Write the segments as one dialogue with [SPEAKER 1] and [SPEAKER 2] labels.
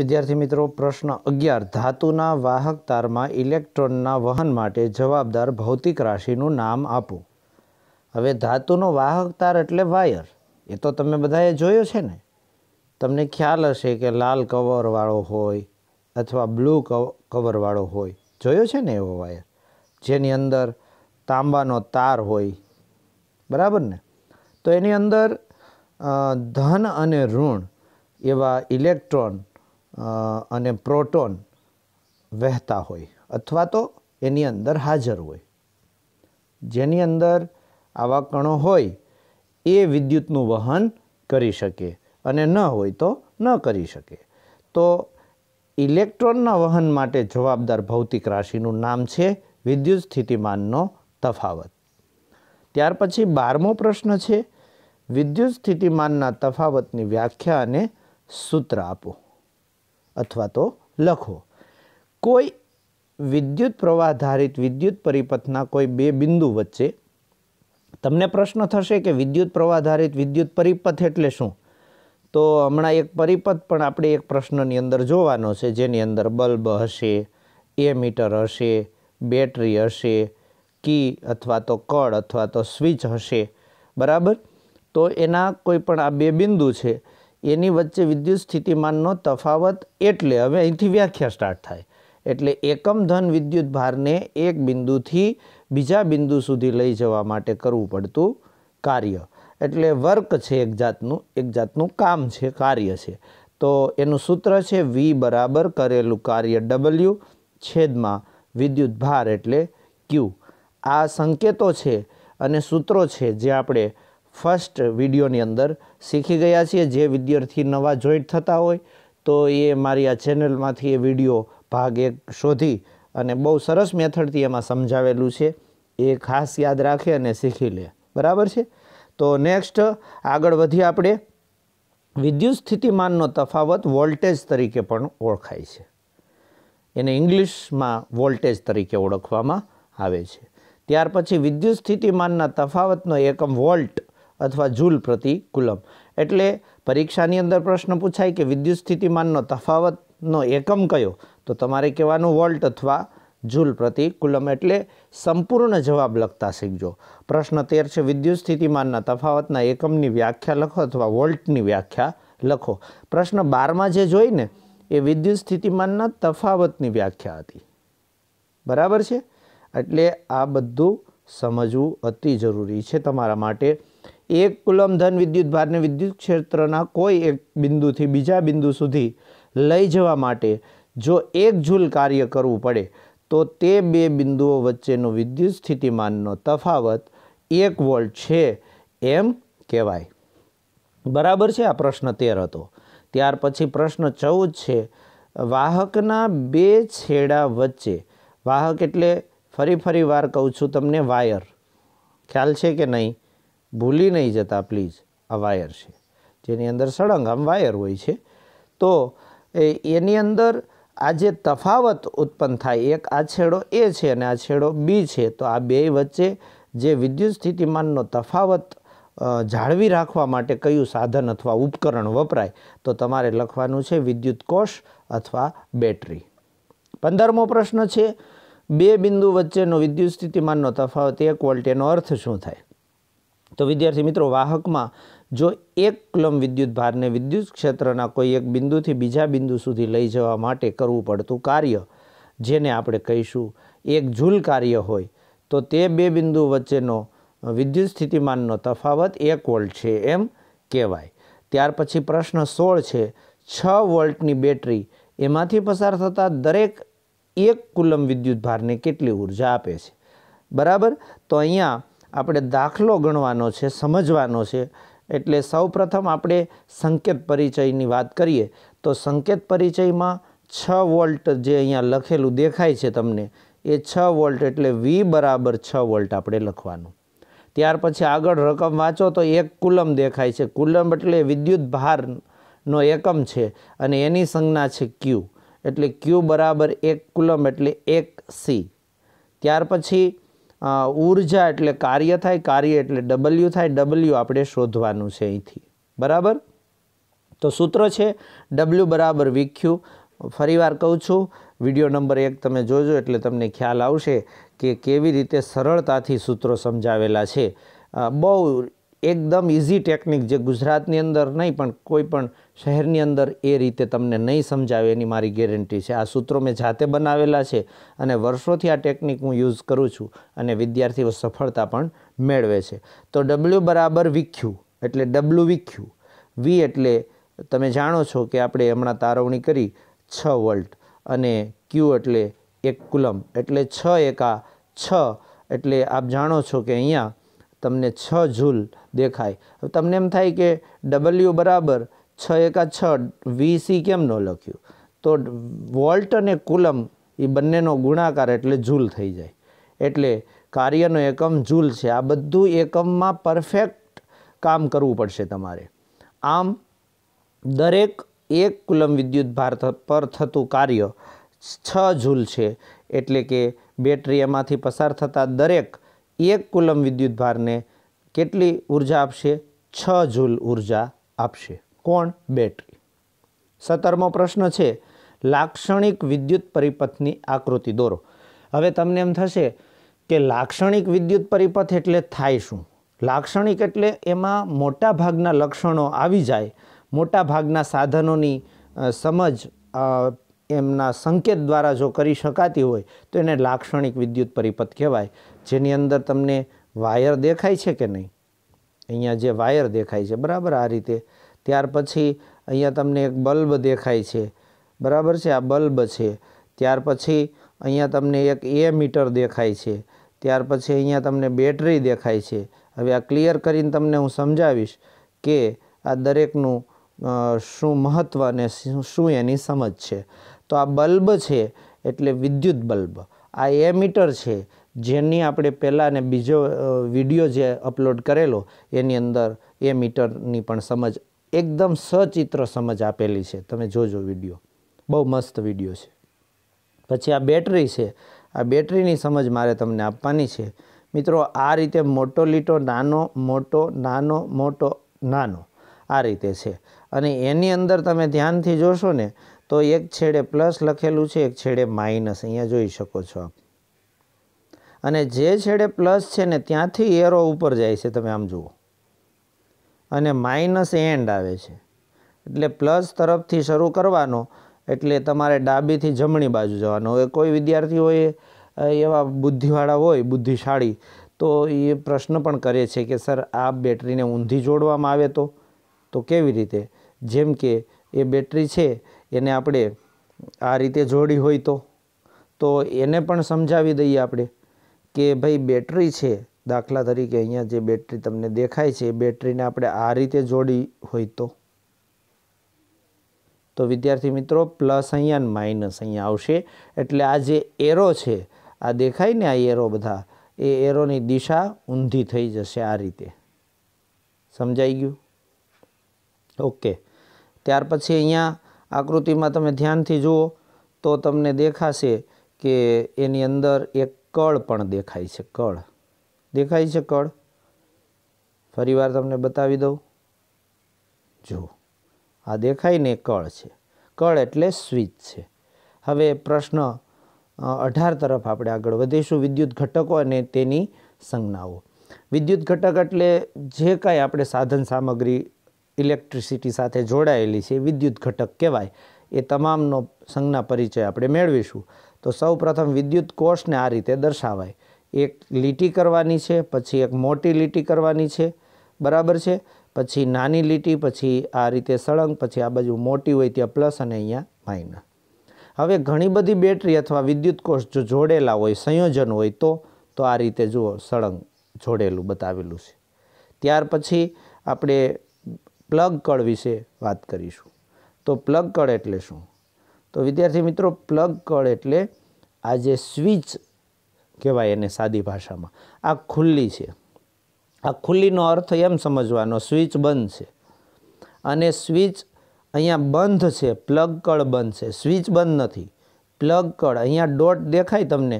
[SPEAKER 1] વિદ્યાર્થી મિત્રો પ્રશ્ન અગિયાર ધાતુના વાહક તારમાં ઇલેક્ટ્રોનના વહન માટે જવાબદાર ભૌતિક રાશિનું નામ આપો હવે ધાતુનો વાહક તાર એટલે વાયર એ તો તમે બધાએ જોયો છે ને તમને ખ્યાલ હશે કે લાલ કવરવાળો હોય અથવા બ્લુ કવ કવરવાળો હોય જોયો છે ને એવો વાયર જેની અંદર તાંબાનો તાર હોય બરાબર ને તો એની અંદર ધન અને ઋણ એવા ઇલેક્ટ્રોન અને પ્રોટોન વહેતા હોય અથવા તો એની અંદર હાજર હોય જેની અંદર આવા કણો હોય એ વિદ્યુતનું વહન કરી શકે અને ન હોય તો ન કરી શકે તો ઇલેક્ટ્રોનના વહન માટે જવાબદાર ભૌતિક રાશિનું નામ છે વિદ્યુત સ્થિતિમાનનો તફાવત ત્યાર પછી બારમો પ્રશ્ન છે વિદ્યુત સ્થિતિમાનના તફાવતની વ્યાખ્યા અને સૂત્ર આપો અથવા તો લખો કોઈ વિદ્યુત પ્રવાહધારિત વિદ્યુત પરિપથના કોઈ બે બિંદુ વચ્ચે તમને પ્રશ્ન થશે કે વિદ્યુત પ્રવાહ ધારિત વિદ્યુત પરિપથ એટલે શું તો હમણાં એક પરિપથ પણ આપણે એક પ્રશ્નની અંદર જોવાનો છે જેની અંદર બલ્બ હશે એમીટર હશે બેટરી હશે કી અથવા તો કળ અથવા તો સ્વિચ હશે બરાબર તો એના કોઈ પણ આ બે બિંદુ છે એની વચ્ચે વિદ્યુત સ્થિતિમાનનો તફાવત એટલે હવે અહીંથી વ્યાખ્યા સ્ટાર્ટ થાય એટલે એકમ ધન વિદ્યુત ભારને એક બિંદુથી બીજા બિંદુ સુધી લઈ જવા માટે કરવું પડતું કાર્ય એટલે વર્ક છે એક જાતનું એક જાતનું કામ છે કાર્ય છે તો એનું સૂત્ર છે વી બરાબર કરેલું કાર્ય ડબલ્યુ છેદમાં વિદ્યુત ભાર એટલે ક્યુ આ સંકેતો છે અને સૂત્રો છે જે આપણે ફર્સ્ટ વિડીયોની અંદર શીખી ગયા છીએ જે વિદ્યાર્થી નવા જોઈન્ટ થતા હોય તો એ મારી આ ચેનલમાંથી એ વિડીયો ભાગ એક શોધી અને બહુ સરસ મેથડથી એમાં સમજાવેલું છે એ ખાસ યાદ રાખે અને શીખી લે બરાબર છે તો નેક્સ્ટ આગળ વધીએ આપણે વિદ્યુત સ્થિતિમાનનો તફાવત વોલ્ટેજ તરીકે પણ ઓળખાય છે એને ઇંગ્લિશમાં વોલ્ટેજ તરીકે ઓળખવામાં આવે છે ત્યાર પછી વિદ્યુત સ્થિતિમાનના તફાવતનો એકમ વોલ્ટ અથવા જૂલ પ્રતિ કુલમ એટલે પરીક્ષાની અંદર પ્રશ્ન પૂછાય કે વિદ્યુત સ્થિતિમાનનો તફાવતનો એકમ કયો તો તમારે કહેવાનું વોલ્ટ અથવા જૂલ પ્રતિ કુલમ એટલે સંપૂર્ણ જવાબ લખતા શીખજો પ્રશ્ન તેર છે વિદ્યુત સ્થિતિમાનના તફાવતના એકમની વ્યાખ્યા લખો અથવા વોલ્ટની વ્યાખ્યા લખો પ્રશ્ન બારમાં જે જોઈને એ વિદ્યુત સ્થિતિમાનના તફાવતની વ્યાખ્યા હતી બરાબર છે એટલે આ બધું સમજવું અતિ જરૂરી છે તમારા માટે એક કુલમ ધન વિદ્યુત ભારને વિદ્યુત ક્ષેત્રના કોઈ એક બિંદુથી બીજા બિંદુ સુધી લઈ જવા માટે જો એક જૂલ કાર્ય કરવું પડે તો તે બે બિંદુઓ વચ્ચેનો વિદ્યુત સ્થિતિમાનનો તફાવત એક વોલ્ટ છે એમ કહેવાય બરાબર છે આ પ્રશ્ન તેર હતો ત્યાર પછી પ્રશ્ન ચૌદ છે વાહકના બે છેડા વચ્ચે વાહક એટલે ફરી ફરી વાર કહું છું તમને વાયર ખ્યાલ છે કે નહીં ભૂલી નહીં જતા પ્લીઝ આ વાયર છે જેની અંદર સળંગ આમ વાયર હોય છે તો એની અંદર આ જે તફાવત ઉત્પન્ન થાય એક આ છેડો એ છે અને આ છેડો બી છે તો આ બે વચ્ચે જે વિદ્યુત સ્થિતિમાનનો તફાવત જાળવી રાખવા માટે કયું સાધન અથવા ઉપકરણ વપરાય તો તમારે લખવાનું છે વિદ્યુત કોષ અથવા બેટરી પંદરમો પ્રશ્ન છે બે બિંદુ વચ્ચેનો વિદ્યુત સ્થિતિમાનનો તફાવત એક વોલ્ટ અર્થ શું થાય તો વિદ્યાર્થી મિત્રો વાહકમાં જો એક કુલમ વિદ્યુત ભારને વિદ્યુત ક્ષેત્રના કોઈ એક બિંદુથી બીજા બિંદુ સુધી લઈ જવા માટે કરવું પડતું કાર્ય જેને આપણે કહીશું એક જૂલ કાર્ય હોય તો તે બે બિંદુ વચ્ચેનો વિદ્યુત સ્થિતિમાનનો તફાવત એક વોલ્ટ છે એમ કહેવાય ત્યાર પછી પ્રશ્ન સોળ છે છ વોલ્ટની બેટરી એમાંથી પસાર થતાં દરેક એક કુલમ વિદ્યુત ભારને કેટલી ઉર્જા આપે છે બરાબર તો અહીંયા આપણે દાખલો ગણવાનો છે સમજવાનો છે એટલે સૌપ્રથમ આપણે સંકેત પરિચયની વાત કરીએ તો સંકેત પરિચયમાં છ વોલ્ટ જે અહીંયા લખેલું દેખાય છે તમને એ છ વોલ્ટ એટલે વી બરાબર છ વોલ્ટ આપણે લખવાનું ત્યાર પછી આગળ રકમ વાંચો તો એક કુલમ દેખાય છે કુલમ એટલે વિદ્યુત ભારનો એકમ છે અને એની સંજ્ઞા છે ક્યુ એટલે ક્યુ બરાબર એક કુલમ એટલે એક સી ત્યાર પછી ઉર્જા એટલે કાર્ય થાય કાર્ય એટલે ડબલ્યુ થાય ડબલ્યુ આપણે શોધવાનું છે અહીંથી બરાબર તો સૂત્ર છે ડબલ્યુ બરાબર વીક્યુ ફરીવાર કહું છું વિડીયો નંબર એક તમે જોજો એટલે તમને ખ્યાલ આવશે કે કેવી રીતે સરળતાથી સૂત્રો સમજાવેલા છે બહુ એકદમ ઇઝી ટેકનિક જે ગુજરાતની અંદર નહીં પણ કોઈ પણ શહેરની અંદર એ રીતે તમને નહીં સમજાવે એની મારી ગેરંટી છે આ સૂત્રો મેં જાતે બનાવેલા છે અને વર્ષોથી આ ટેકનિક હું યુઝ કરું છું અને વિદ્યાર્થીઓ સફળતા પણ મેળવે છે તો ડબલ્યુ બરાબર વિખ્યું એટલે ડબલ્યુ વિખ્યું વી એટલે તમે જાણો છો કે આપણે હમણાં તારવણી કરી છ વોલ્ટ અને ક્યુ એટલે એક કુલમ એટલે છ એકા છ એટલે આપ જાણો છો કે અહીંયા તમને છ ઝૂલ દેખાય તમને એમ થાય કે ડબલ્યુ બરાબર છ એકા છ વીસી કેમ ન લખ્યું તો વોલ્ટ અને કુલમ એ બંનેનો ગુણાકાર એટલે ઝૂલ થઈ જાય એટલે કાર્યનો એકમ ઝૂલ છે આ બધું એકમમાં પરફેક્ટ કામ કરવું પડશે તમારે આમ દરેક એક કુલમ વિદ્યુત ભાર પર થતું કાર્ય છ ઝૂલ છે એટલે કે બેટરી એમાંથી પસાર થતા દરેક એક કુલમ વિદ્યુત ભારને કેટલી ઉર્જા આપશે છ જૂલ ઉર્જા આપશે કોણ બેટરી સત્તરમો પ્રશ્ન છે લાક્ષણિક વિદ્યુત પરિપથની આકૃતિ દોરો હવે તમને એમ થશે કે લાક્ષણિક વિદ્યુત પરિપથ એટલે થાય શું લાક્ષણિક એટલે એમાં મોટા ભાગના લક્ષણો આવી જાય મોટા ભાગના સાધનોની સમજ એમના સંકેત દ્વારા જો કરી શકાતી હોય તો એને લાક્ષણિક વિદ્યુત પરિપથ કહેવાય જેની અંદર તમને વાયર દેખાય છે કે નહીં અહીંયા જે વાયર દેખાય છે બરાબર આ રીતે ત્યાર પછી અહીંયા તમને એક બલ્બ દેખાય છે બરાબર છે આ બલ્બ છે ત્યાર પછી અહીંયા તમને એક એ મીટર દેખાય છે ત્યાર પછી અહીંયા તમને બેટરી દેખાય છે હવે આ ક્લિયર કરીને તમને હું સમજાવીશ કે આ દરેકનું શું મહત્ત્વ અને શું એની સમજ છે તો આ બલ્બ છે એટલે વિદ્યુત બલ્બ આ એ મીટર છે જેની આપણે પહેલાં અને બીજો વિડીયો જે અપલોડ કરેલો એની અંદર એ મીટરની પણ સમજ એકદમ સચિત્ર સમજ આપેલી છે તમે જોજો વિડીયો બહુ મસ્ત વિડીયો છે પછી આ બેટરી છે આ બેટરીની સમજ મારે તમને આપવાની છે મિત્રો આ રીતે મોટો લીટો નાનો મોટો નાનો મોટો નાનો આ રીતે છે અને એની અંદર તમે ધ્યાનથી જોશો ને તો એક છેડે પ્લસ લખેલું છે એક છેડે માઇનસ અહીંયા જોઈ શકો છો આપ અને જે છેડે પ્લસ છે ને ત્યાંથી એરો ઉપર જાય છે તમે આમ જુઓ અને માઇનસ એન્ડ આવે છે એટલે પ્લસ તરફથી શરૂ કરવાનો એટલે તમારે ડાબીથી જમણી બાજુ જવાનો હવે કોઈ વિદ્યાર્થી હોય એવા બુદ્ધિવાળા હોય બુદ્ધિશાળી તો એ પ્રશ્ન પણ કરે છે કે સર આ બેટરીને ઊંધી જોડવામાં આવે તો તો કેવી રીતે જેમ કે એ બેટરી છે એને આપણે આ રીતે જોડી હોય તો તો એને પણ સમજાવી દઈએ આપણે કે ભાઈ બેટરી છે દાખલા તરીકે અહીંયા જે બેટરી તમને દેખાય છે એ બેટરીને આપણે આ રીતે જોડી હોય તો તો વિદ્યાર્થી મિત્રો પ્લસ અહીંયા માઇનસ અહીંયા આવશે એટલે આ જે એરો છે આ દેખાય ને આ એરો બધા એ એરોની દિશા ઊંધી થઈ જશે આ રીતે સમજાઈ ગયું ઓકે ત્યાર પછી અહીંયા આકૃતિમાં તમે ધ્યાનથી જુઓ તો તમને દેખાશે કે એની અંદર એક કળ પણ દેખાય છે કળ દેખાય છે કળ ફરી વાર તમને બતાવી દઉં જો આ દેખાય ને કળ છે કળ એટલે સ્વિચ છે હવે પ્રશ્ન અઢાર તરફ આપણે આગળ વધીશું વિદ્યુત ઘટકો અને તેની સંજ્ઞાઓ વિદ્યુત ઘટક એટલે જે કાંઈ આપણે સાધન સામગ્રી ઇલેક્ટ્રિસિટી સાથે જોડાયેલી છે વિદ્યુત ઘટક કહેવાય એ તમામનો સંજ્ઞા પરિચય આપણે મેળવીશું તો સૌ પ્રથમ વિદ્યુત કોષને આ રીતે દર્શાવાય એક લીટી કરવાની છે પછી એક મોટી લીટી કરવાની છે બરાબર છે પછી નાની લીટી પછી આ રીતે સળંગ પછી આ બાજુ મોટી હોય ત્યાં પ્લસ અને અહીંયા માઇનસ હવે ઘણી બધી બેટરી અથવા વિદ્યુત કોષ જો જોડેલા હોય સંયોજન હોય તો તો આ રીતે જુઓ સળંગ જોડેલું બતાવેલું છે ત્યાર પછી આપણે પ્લગ કળ વિશે વાત કરીશું તો પ્લગ કળ એટલે શું તો વિદ્યાર્થી મિત્રો પ્લગ કળ એટલે આ જે સ્વિચ કહેવાય એને સાદી ભાષામાં આ ખુલ્લી છે આ ખુલ્લીનો અર્થ એમ સમજવાનો સ્વિચ બંધ છે અને સ્વિચ અહીંયા બંધ છે પ્લગ કળ બંધ છે સ્વિચ બંધ નથી પ્લગ કળ અહીંયા ડોટ દેખાય તમને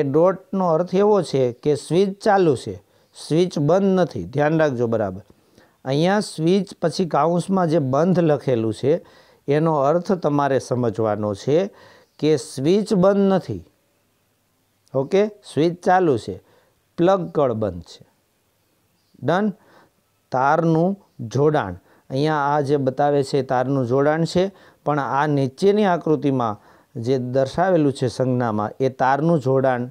[SPEAKER 1] એ ડોટનો અર્થ એવો છે કે સ્વિચ ચાલુ છે સ્વિચ બંધ નથી ધ્યાન રાખજો બરાબર અહીંયા સ્વિચ પછી કાઉન્સમાં જે બંધ લખેલું છે એનો અર્થ તમારે સમજવાનો છે કે સ્વિચ બંધ નથી ઓકે સ્વિચ ચાલુ છે પ્લગ કળ બંધ છે ડન તારનું જોડાણ અહીંયા આ જે બતાવે છે તારનું જોડાણ છે પણ આ નીચેની આકૃતિમાં જે દર્શાવેલું છે સંજ્ઞામાં એ તારનું જોડાણ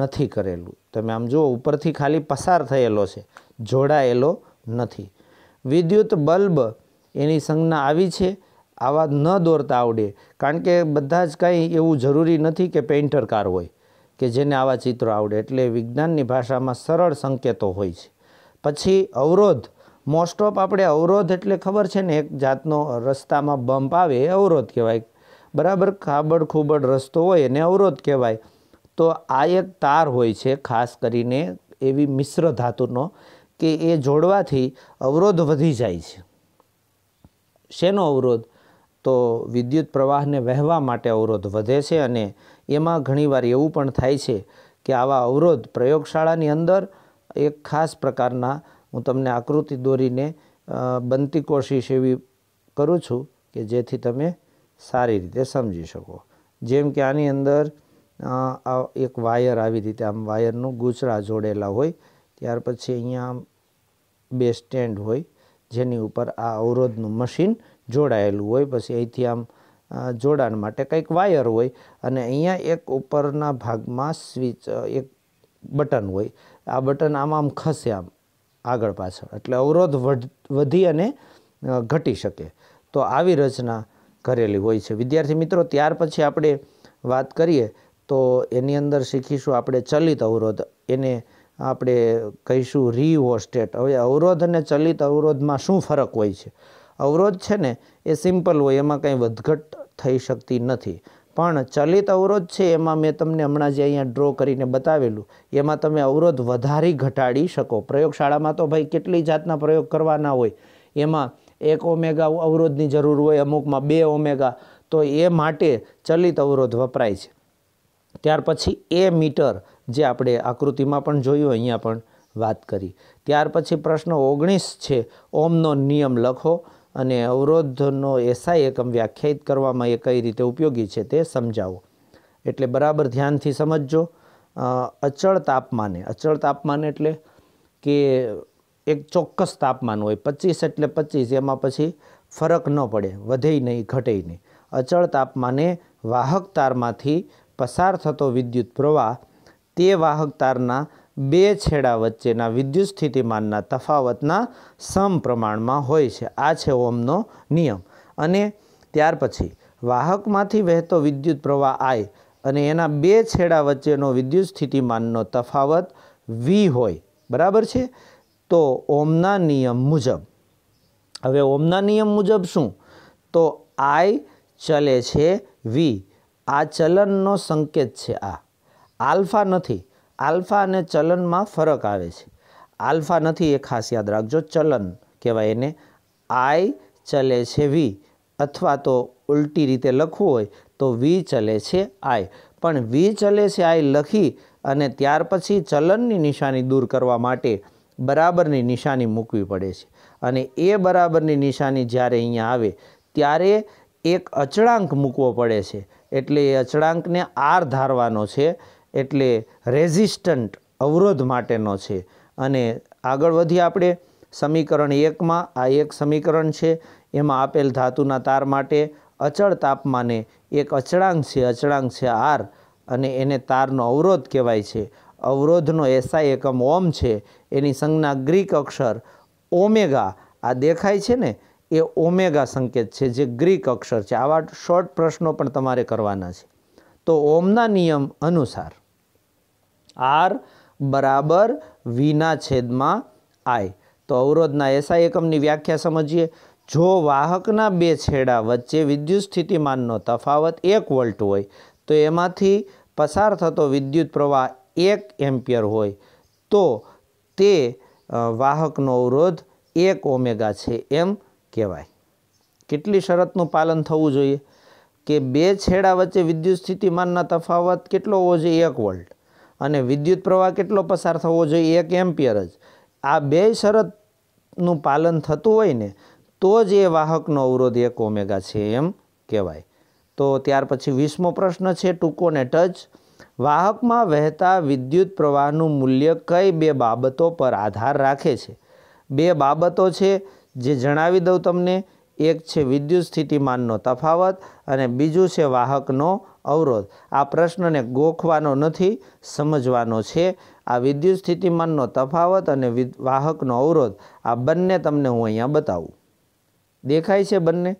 [SPEAKER 1] નથી કરેલું તમે આમ જુઓ ઉપરથી ખાલી પસાર થયેલો છે જોડાયેલો નથી વિદ્યુત બલ્બ એની સંજ્ઞા આવી છે આવા ન દોરતા આવડે કારણ કે બધા જ કંઈ એવું જરૂરી નથી કે પેઇન્ટરકાર હોય કે જેને આવા ચિત્રો આવડે એટલે વિજ્ઞાનની ભાષામાં સરળ સંકેતો હોય છે પછી અવરોધ મોસ્ટ ઓફ આપણે અવરોધ એટલે ખબર છે ને એક જાતનો રસ્તામાં બમ્પ આવે એ અવરોધ કહેવાય બરાબર ખાબડ ખૂબડ રસ્તો હોય એને અવરોધ કહેવાય તો આ એક તાર હોય છે ખાસ કરીને એવી મિશ્ર ધાતુનો કે એ જોડવાથી અવરોધ વધી જાય છે શેનો અવરોધ તો વિદ્યુત પ્રવાહને વહેવા માટે અવરોધ વધે છે અને એમાં ઘણીવાર એવું પણ થાય છે કે આવા અવરોધ પ્રયોગશાળાની અંદર એક ખાસ પ્રકારના હું તમને આકૃતિ દોરીને બનતી કોશિશ એવી કરું છું કે જેથી તમે સારી રીતે સમજી શકો જેમ કે આની અંદર એક વાયર આવી રીતે આમ વાયરનું ગુચરા જોડેલા હોય ત્યાર પછી અહીંયા બે સ્ટેન્ડ હોય જેની ઉપર આ અવરોધનું મશીન જોડાયેલું હોય પછી અહીંથી આમ જોડાણ માટે કંઈક વાયર હોય અને અહીંયા એક ઉપરના ભાગમાં સ્વિચ એક બટન હોય આ બટન આમ આમ ખસે આમ આગળ પાછળ એટલે અવરોધ વધી અને ઘટી શકે તો આવી રચના કરેલી હોય છે વિદ્યાર્થી મિત્રો ત્યાર પછી આપણે વાત કરીએ તો એની અંદર શીખીશું આપણે ચલિત અવરોધ એને આપણે કહીશું રીહોસ્ટેટ હવે અવરોધ અને ચલિત અવરોધમાં શું ફરક હોય છે અવરોધ છે ને એ સિમ્પલ હોય એમાં કંઈ વધઘટ થઈ શકતી નથી પણ ચલિત અવરોધ છે એમાં મેં તમને હમણાં જે અહીંયા ડ્રો કરીને બતાવેલું એમાં તમે અવરોધ વધારી ઘટાડી શકો પ્રયોગશાળામાં તો ભાઈ કેટલી જાતના પ્રયોગ કરવાના હોય એમાં એક ઓમેગા અવરોધની જરૂર હોય અમુકમાં બે ઓમેગા તો એ માટે ચલિત અવરોધ વપરાય છે ત્યાર પછી એ મીટર જે આપણે આકૃતિમાં પણ જોયું અહીંયા પણ વાત કરી ત્યાર પછી પ્રશ્ન ઓગણીસ છે ઓમનો નિયમ લખો અને અવરોધનો એસઆઈ એકમ વ્યાખ્યાયિત કરવામાં એ કઈ રીતે ઉપયોગી છે તે સમજાવો એટલે બરાબર ધ્યાનથી સમજજો અચળ તાપમાને અચળ તાપમાન એટલે કે એક ચોક્કસ તાપમાન હોય પચીસ એટલે પચીસ એમાં પછી ફરક ન પડે વધે નહીં ઘટે નહીં અચળ તાપમાને વાહક તારમાંથી પસાર થતો વિદ્યુત પ્રવાહ તે વાહક તારના બે છેડા વચ્ચેના વિદ્યુત સ્થિતિમાનના તફાવતના સમપ્રમાણમાં હોય છે આ છે ઓમનો નિયમ અને ત્યાર પછી વાહકમાંથી વહેતો વિદ્યુત પ્રવાહ આય અને એના બે છેડા વચ્ચેનો વિદ્યુત સ્થિતિમાનનો તફાવત વી હોય બરાબર છે તો ઓમના નિયમ મુજબ હવે ઓમના નિયમ મુજબ શું તો આઈ ચલે છે વી આ ચલનનો સંકેત છે આ આલ્ફા નથી આલ્ફા અને ચલનમાં ફરક આવે છે આલ્ફા નથી એ ખાસ યાદ રાખજો ચલન કહેવાય એને આઈ ચલે છે વી અથવા તો ઉલટી રીતે લખવું હોય તો વી ચલે છે આઈ પણ વી ચલે છે આઈ લખી અને ત્યાર પછી ચલનની નિશાની દૂર કરવા માટે બરાબરની નિશાની મૂકવી પડે છે અને એ બરાબરની નિશાની જ્યારે અહીંયા આવે ત્યારે એક અચળાંક મૂકવો પડે છે એટલે એ અચળાંકને આર ધારવાનો છે એટલે રેઝિસ્ટન્ટ અવરોધ માટેનો છે અને આગળ વધીએ આપણે સમીકરણ એકમાં આ એક સમીકરણ છે એમાં આપેલ ધાતુના તાર માટે અચળ તાપમાને એક અચળાંક છે અચળાંક છે આર અને એને તારનો અવરોધ કહેવાય છે અવરોધનો એસઆઈ એકમ ઓમ છે એની સંજ્ઞા ગ્રીક અક્ષર ઓમેગા આ દેખાય છે ને એ ઓમેગા સંકેત છે જે ગ્રીક અક્ષર છે આવા શોર્ટ પ્રશ્નો પણ તમારે કરવાના છે તો ઓમના નિયમ અનુસાર આર બરાબર વીના છેદમાં આઈ તો અવરોધના એસઆઈ એકમની વ્યાખ્યા સમજીએ જો વાહકના બે છેડા વચ્ચે વિદ્યુત સ્થિતિમાનનો તફાવત એક વોલ્ટ હોય તો એમાંથી પસાર થતો વિદ્યુત પ્રવાહ એક એમ્પિયર હોય તો તે વાહકનો અવરોધ એક ઓમેગા છે એમ કહેવાય કેટલી શરતનું પાલન થવું જોઈએ કે બે છેડા વચ્ચે વિદ્યુત સ્થિતિમાનના તફાવત કેટલો હોવો જોઈએ એક વોલ્ટ અને વિદ્યુત પ્રવાહ કેટલો પસાર થવો જોઈએ એક એમ્પિયર જ આ બે શરતનું પાલન થતું હોય ને તો જ એ વાહકનો અવરોધ એક ઓમેગા છે એમ કહેવાય તો ત્યાર પછી વીસમો પ્રશ્ન છે ટૂંકોને ટચ વાહકમાં વહેતા વિદ્યુત પ્રવાહનું મૂલ્ય કઈ બે બાબતો પર આધાર રાખે છે બે બાબતો છે જે જણાવી દઉં તમને એક છે વિદ્યુત સ્થિતિમાનનો તફાવત અને બીજું છે વાહકનો અવરોધ આ પ્રશ્નને ગોખવાનો નથી સમજવાનો છે આ વિદ્યુત સ્થિતિમાનનો તફાવત અને વાહકનો અવરોધ આ બંને તમને હું અહીંયા બતાવું દેખાય છે બંને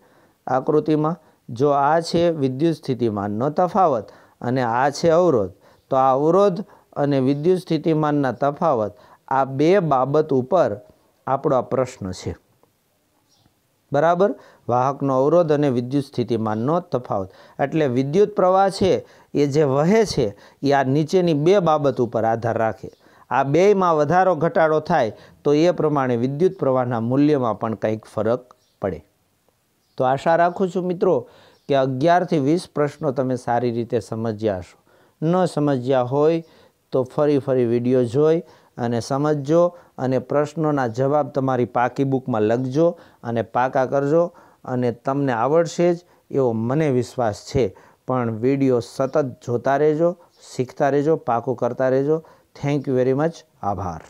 [SPEAKER 1] આકૃતિમાં જો આ છે વિદ્યુત સ્થિતિમાનનો તફાવત અને આ છે અવરોધ તો આ અવરોધ અને વિદ્યુત સ્થિતિમાનના તફાવત આ બે બાબત ઉપર આપણો આ પ્રશ્ન છે બરાબર વાહકનો અવરોધ અને વિદ્યુત સ્થિતિમાનનો તફાવત એટલે વિદ્યુત પ્રવાહ છે એ જે વહે છે એ આ નીચેની બે બાબત ઉપર આધાર રાખે આ બેયમાં વધારો ઘટાડો થાય તો એ પ્રમાણે વિદ્યુત પ્રવાહના મૂલ્યમાં પણ કંઈક ફરક પડે તો આશા રાખું છું મિત્રો કે અગિયારથી વીસ પ્રશ્નો તમે સારી રીતે સમજ્યા હશો ન સમજ્યા હોય તો ફરી ફરી વિડીયો જોઈ અને સમજજો અને પ્રશ્નોના જવાબ તમારી પાકી બુકમાં લખજો અને પાકા કરજો અને તમને આવડશે જ એવો મને વિશ્વાસ છે પણ વિડીયો સતત જોતા રહેજો શીખતા રહેજો પાકું કરતા રહેજો થેન્ક યુ વેરી મચ આભાર